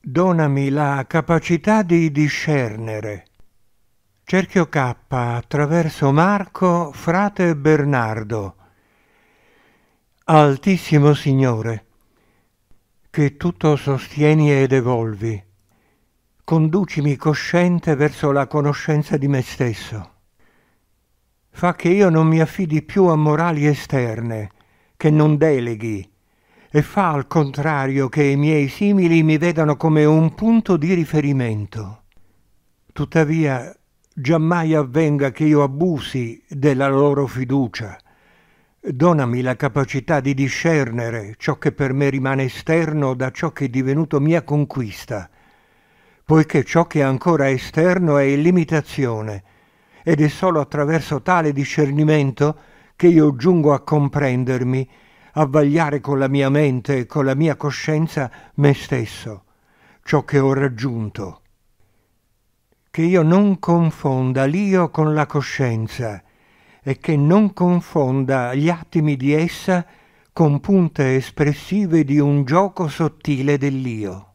Donami la capacità di discernere. Cerchio K attraverso Marco, frate Bernardo. Altissimo Signore, che tutto sostieni ed evolvi, conducimi cosciente verso la conoscenza di me stesso. Fa che io non mi affidi più a morali esterne, che non deleghi, e fa al contrario che i miei simili mi vedano come un punto di riferimento. Tuttavia, giammai avvenga che io abusi della loro fiducia. Donami la capacità di discernere ciò che per me rimane esterno da ciò che è divenuto mia conquista, poiché ciò che è ancora esterno è illimitazione, ed è solo attraverso tale discernimento che io giungo a comprendermi avvagliare con la mia mente e con la mia coscienza me stesso, ciò che ho raggiunto. Che io non confonda l'io con la coscienza e che non confonda gli attimi di essa con punte espressive di un gioco sottile dell'io.